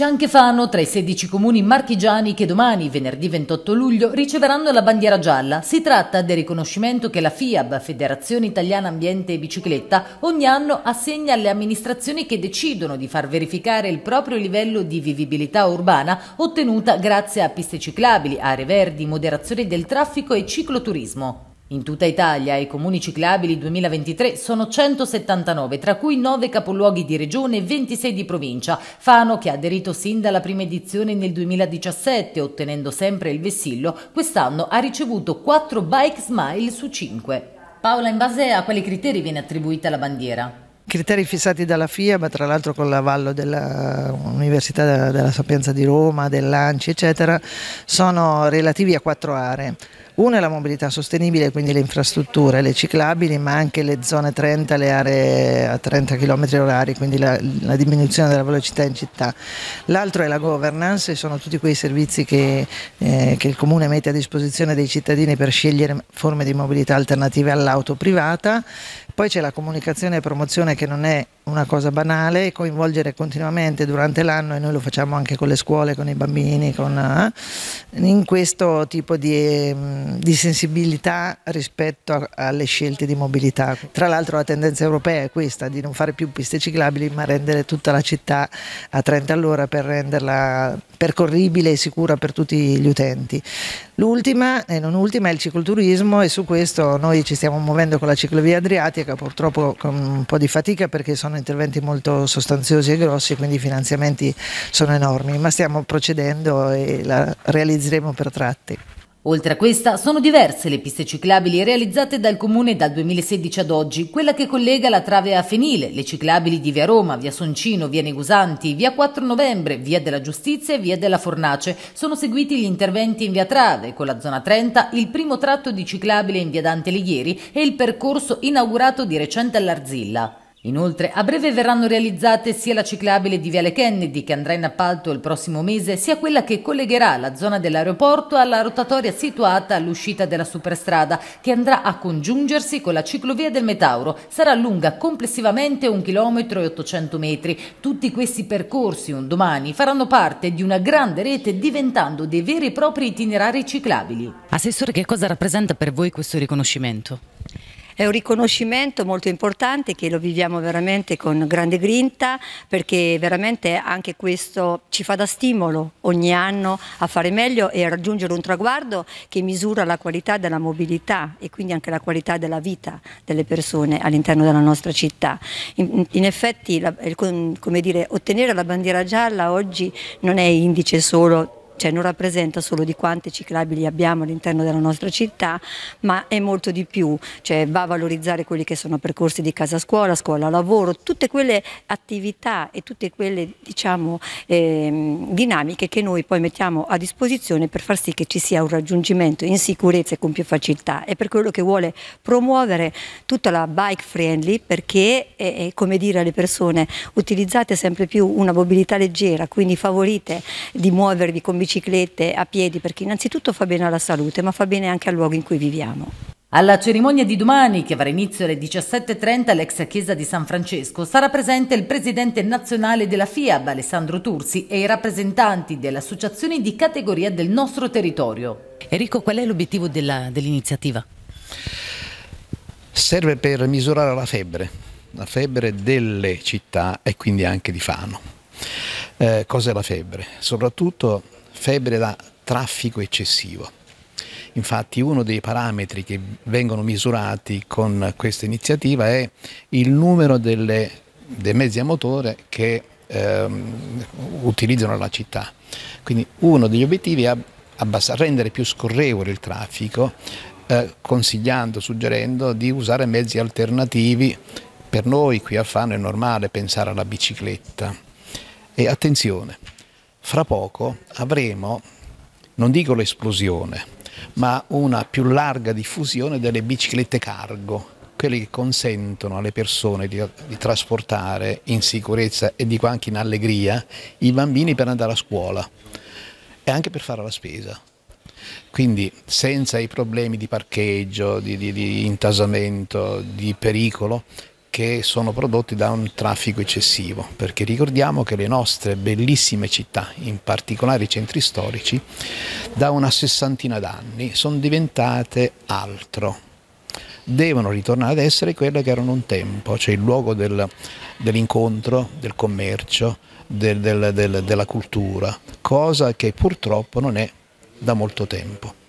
C'è anche Fano tra i 16 comuni marchigiani che domani, venerdì 28 luglio, riceveranno la bandiera gialla. Si tratta del riconoscimento che la FIAB, Federazione Italiana Ambiente e Bicicletta, ogni anno assegna alle amministrazioni che decidono di far verificare il proprio livello di vivibilità urbana ottenuta grazie a piste ciclabili, aree verdi, moderazione del traffico e cicloturismo. In tutta Italia i comuni ciclabili 2023 sono 179, tra cui 9 capoluoghi di regione e 26 di provincia. Fano, che ha aderito sin dalla prima edizione nel 2017, ottenendo sempre il vessillo, quest'anno ha ricevuto 4 bike smile su 5. Paola, in base a quali criteri viene attribuita la bandiera? criteri fissati dalla FIA, ma tra l'altro con l'avallo dell'Università della, Sapienza di Roma, dell'ANCI, eccetera, sono relativi a quattro aree. Una è la mobilità sostenibile, quindi le infrastrutture, le ciclabili, ma anche le zone 30, le aree a 30 km orari, quindi la, la diminuzione della velocità in città. L'altro è la governance, sono tutti quei servizi che, eh, che il Comune mette a disposizione dei cittadini per scegliere forme di mobilità alternative all'auto privata. Poi c'è la comunicazione e promozione che non è una cosa banale, coinvolgere continuamente durante l'anno e noi lo facciamo anche con le scuole, con i bambini, con, eh, in questo tipo di... Eh, di sensibilità rispetto a, alle scelte di mobilità. Tra l'altro la tendenza europea è questa, di non fare più piste ciclabili ma rendere tutta la città a 30 all'ora per renderla percorribile e sicura per tutti gli utenti. L'ultima e non ultima è il cicloturismo e su questo noi ci stiamo muovendo con la ciclovia adriatica, purtroppo con un po' di fatica perché sono interventi molto sostanziosi e grossi, quindi i finanziamenti sono enormi, ma stiamo procedendo e la realizzeremo per tratti. Oltre a questa, sono diverse le piste ciclabili realizzate dal comune dal 2016 ad oggi, quella che collega la trave a Fenile, le ciclabili di Via Roma, Via Soncino, Via Negusanti, Via 4 Novembre, Via della Giustizia e Via della Fornace. Sono seguiti gli interventi in Via Trave, con la zona 30, il primo tratto di ciclabile in Via Dante Lighieri e il percorso inaugurato di recente all'Arzilla. Inoltre, a breve verranno realizzate sia la ciclabile di Viale Kennedy, che andrà in appalto il prossimo mese, sia quella che collegherà la zona dell'aeroporto alla rotatoria situata all'uscita della superstrada, che andrà a congiungersi con la ciclovia del Metauro. Sarà lunga complessivamente 1 km e 800 metri. Tutti questi percorsi, un domani, faranno parte di una grande rete diventando dei veri e propri itinerari ciclabili. Assessore, che cosa rappresenta per voi questo riconoscimento? È un riconoscimento molto importante che lo viviamo veramente con grande grinta perché veramente anche questo ci fa da stimolo ogni anno a fare meglio e a raggiungere un traguardo che misura la qualità della mobilità e quindi anche la qualità della vita delle persone all'interno della nostra città. In, in effetti la, come dire, ottenere la bandiera gialla oggi non è indice solo cioè non rappresenta solo di quante ciclabili abbiamo all'interno della nostra città, ma è molto di più, cioè va a valorizzare quelli che sono percorsi di casa scuola, scuola lavoro, tutte quelle attività e tutte quelle diciamo, eh, dinamiche che noi poi mettiamo a disposizione per far sì che ci sia un raggiungimento in sicurezza e con più facilità. È per quello che vuole promuovere tutta la bike friendly perché è, come dire alle persone utilizzate sempre più una mobilità leggera, quindi favorite di muovervi con bicicletta biciclette, a piedi, perché innanzitutto fa bene alla salute, ma fa bene anche al luogo in cui viviamo. Alla cerimonia di domani, che avrà inizio alle 17.30 all'ex chiesa di San Francesco, sarà presente il presidente nazionale della FIAB, Alessandro Tursi, e i rappresentanti delle associazioni di categoria del nostro territorio. Enrico, qual è l'obiettivo dell'iniziativa? Dell Serve per misurare la febbre, la febbre delle città e quindi anche di Fano. Eh, cos'è la febbre? Soprattutto febbre da traffico eccessivo. Infatti uno dei parametri che vengono misurati con questa iniziativa è il numero delle, dei mezzi a motore che ehm, utilizzano la città. Quindi uno degli obiettivi è rendere più scorrevole il traffico, eh, consigliando, suggerendo di usare mezzi alternativi. Per noi qui a Fano è normale pensare alla bicicletta. E attenzione, fra poco avremo, non dico l'esplosione, ma una più larga diffusione delle biciclette cargo, quelle che consentono alle persone di, di, trasportare in sicurezza e dico anche in allegria i bambini per andare a scuola e anche per fare la spesa. Quindi senza i problemi di parcheggio, di, di, di intasamento, di pericolo che sono prodotti da un traffico eccessivo, perché ricordiamo che le nostre bellissime città, in particolare i centri storici, da una sessantina d'anni sono diventate altro, devono ritornare ad essere quelle che erano un tempo, cioè il luogo del, dell'incontro, del commercio, del, del, della cultura, cosa che purtroppo non è da molto tempo.